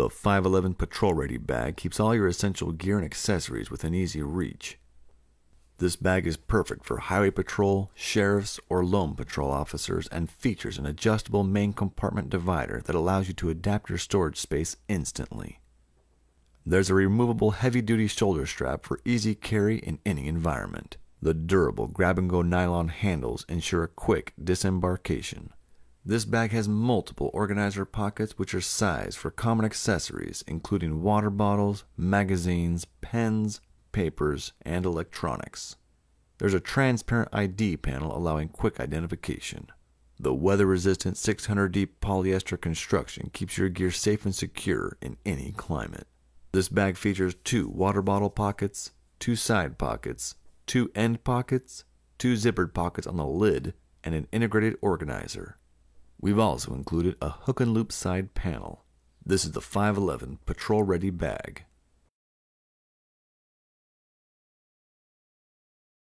The 511 patrol ready bag keeps all your essential gear and accessories within easy reach. This bag is perfect for highway patrol, sheriffs, or lone patrol officers and features an adjustable main compartment divider that allows you to adapt your storage space instantly. There's a removable heavy duty shoulder strap for easy carry in any environment. The durable grab and go nylon handles ensure a quick disembarkation. This bag has multiple organizer pockets which are sized for common accessories including water bottles, magazines, pens, papers, and electronics. There's a transparent ID panel allowing quick identification. The weather-resistant 600D polyester construction keeps your gear safe and secure in any climate. This bag features two water bottle pockets, two side pockets, two end pockets, two zippered pockets on the lid, and an integrated organizer. We've also included a hook and loop side panel. This is the 511 patrol ready bag